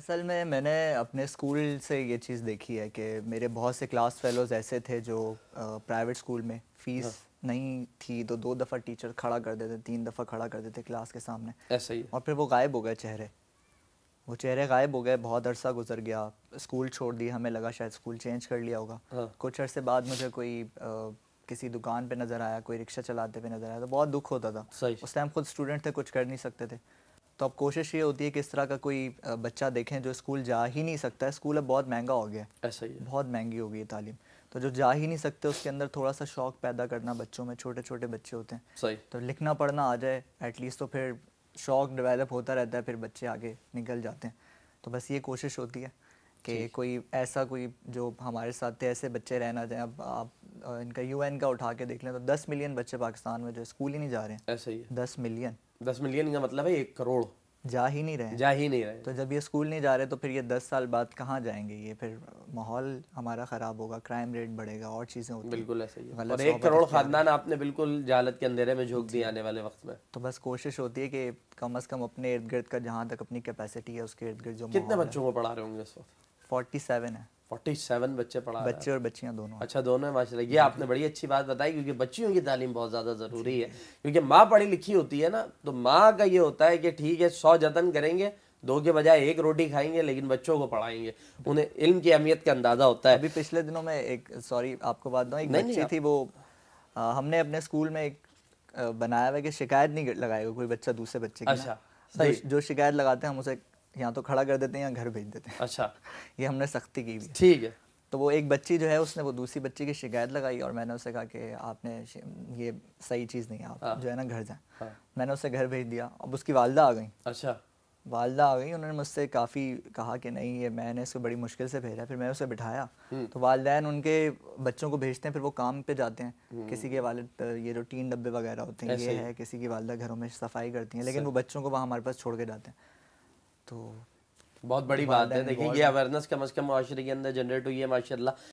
असल में मैंने अपने स्कूल से ये चीज़ देखी है कि मेरे बहुत से क्लास फेलोज़ ऐसे थे जो प्राइवेट स्कूल में फीस हाँ। नहीं थी तो दो दफ़ा टीचर खड़ा कर देते तीन दफ़ा खड़ा कर देते क्लास के सामने ऐसा ही और फिर वो गायब हो गए चेहरे वो चेहरे गायब हो गए बहुत अरसा गुजर गया स्कूल छोड़ दिया हमें लगा शायद स्कूल चेंज कर लिया होगा हाँ। कुछ अरसे बाद मुझे कोई आ, किसी दुकान पे नज़र आया कोई रिक्शा चलाते हुए नज़र आया तो बहुत दुख होता था उस टाइम खुद स्टूडेंट थे कुछ कर नहीं सकते थे तो अब कोशिश ये होती है कि इस तरह का कोई बच्चा देखें जो स्कूल जा ही नहीं सकता है स्कूल अब बहुत महंगा हो गया ऐसा ही बहुत महंगी हो गई है तालीम तो जो जा ही नहीं सकते उसके अंदर थोड़ा सा शौक पैदा करना बच्चों में छोटे छोटे बच्चे होते हैं सही तो लिखना पढ़ना आ जाए एटलीस्ट तो फिर शौक डेवलप होता रहता है फिर बच्चे आगे निकल जाते हैं तो बस ये कोशिश होती है कि कोई ऐसा कोई जो हमारे साथ ऐसे बच्चे रहना चाहें अब आप इनका यूएन का उठा के देख लें तो दस मिलियन बच्चे पाकिस्तान में जो स्कूल ही नहीं जा रहे हैं ऐसे ही है। मिलियन दस मिलियन का मतलब है एक करोड़ जा ही नहीं रहे जा ही नहीं रहे तो जब ये स्कूल नहीं जा रहे तो फिर ये दस साल बाद कहाँ जाएंगे ये फिर माहौल हमारा ख़राब होगा क्राइम रेट बढ़ेगा और चीज़ें होती बिल्कुल ऐसे ही और एक करोड़ खानदान आपने बिल्कुल जालत के अंधेरे में झोंक दिया आने वाले वक्त में तो बस कोशिश होती है कि कम अज़ कम अपने इर्द गिर्द का जहाँ तक अपनी कैपेसिटी है उसके इर्द गिर्द जो कितने बच्चों को पढ़ा रहे होंगे इस वक्त फोर्टी सेवन है 47 बच्चे पढ़ा बच्चे और बच्चियां दोनों अच्छा दोनों है ये आपने बड़ी अच्छी बात बताई क्योंकि बच्चियों की तालीम बहुत ज़्यादा ज़रूरी है क्योंकि माँ पढ़ी लिखी होती है ना तो माँ का ये होता है कि ठीक है सौ जतन करेंगे दो के बजाय एक रोटी खाएंगे लेकिन बच्चों को पढ़ाएंगे उन्हें इल्म की अहमियत का अंदाज़ा होता है अभी पिछले दिनों में एक सॉरी आपको बात दूँ एक बच्ची थी वो हमने अपने स्कूल में एक बनाया हुआ कि शिकायत नहीं लगाएगा कोई बच्चा दूसरे बच्चे की अच्छा जो शिकायत लगाते हैं हम उसे यहाँ तो खड़ा कर देते हैं या घर भेज देते हैं अच्छा ये हमने सख्ती की भी ठीक है तो वो एक बच्ची जो है उसने वो दूसरी बच्ची की शिकायत लगाई और मैंने उसे कहा कि आपने ये सही चीज़ नहीं है आप हाँ। जो है ना घर जाए हाँ। मैंने उसे घर भेज दिया अब उसकी वालदा आ गई अच्छा वालदा आ गई उन्होंने मुझसे काफ़ी कहा कि नहीं ये मैंने इसको बड़ी मुश्किल से भेजा फिर मैंने उसे बिठाया हम्म। तो वालदेन उनके बच्चों को भेजते हैं फिर वो काम पे जाते हैं हम्म। किसी के वाले ये जो टीन डब्बे वगैरह होते हैं ये है किसी की वालदा घरों में सफाई करती है लेकिन वो बच्चों को वहाँ हमारे पास छोड़ के जाते हैं तो बहुत बड़ी बात है देखिए ये अवेयरनेस कम अज़ कम माशरे के अंदर जनरेट हुई है माशाल्लाह